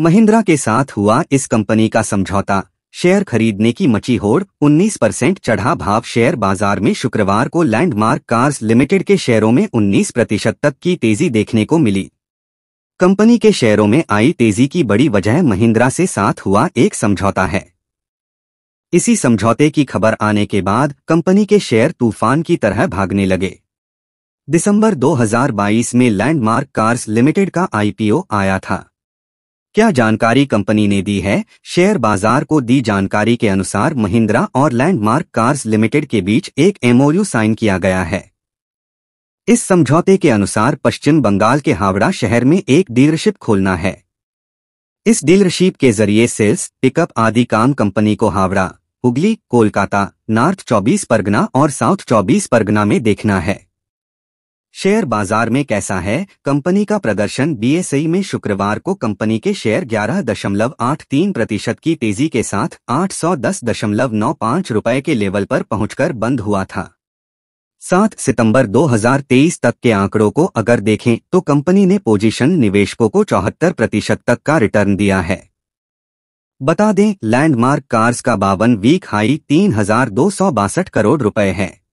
महिंद्रा के साथ हुआ इस कंपनी का समझौता शेयर खरीदने की मची होड़ 19 परसेंट चढ़ा भाव शेयर बाजार में शुक्रवार को लैंडमार्क कार्स लिमिटेड के शेयरों में 19 प्रतिशत तक की तेजी देखने को मिली कंपनी के शेयरों में आई तेजी की बड़ी वजह महिंद्रा से साथ हुआ एक समझौता है इसी समझौते की खबर आने के बाद कंपनी के शेयर तूफान की तरह भागने लगे दिसंबर 2022 में लैंडमार्क कार्स लिमिटेड का आईपीओ आया था क्या जानकारी कंपनी ने दी है शेयर बाजार को दी जानकारी के अनुसार महिंद्रा और लैंडमार्क कार्स लिमिटेड के बीच एक एमओयू साइन किया गया है इस समझौते के अनुसार पश्चिम बंगाल के हावड़ा शहर में एक डीलरशिप खोलना है इस डीलरशिप के जरिए सेल्स पिकअप आदि काम कंपनी को हावड़ा हुगली कोलकाता नॉर्थ 24 परगना और साउथ 24 परगना में देखना है शेयर बाजार में कैसा है कंपनी का प्रदर्शन बीएसई में शुक्रवार को कंपनी के शेयर 11.83 प्रतिशत की तेजी के साथ 810.95 रुपए के लेवल पर पहुंचकर बंद हुआ था 7 सितंबर 2023 तक के आंकड़ों को अगर देखें तो कंपनी ने पोजीशन निवेशकों को चौहत्तर प्रतिशत तक का रिटर्न दिया है बता दें लैंडमार्क कार्स का बावन वीक हाई तीन करोड़ रुपए है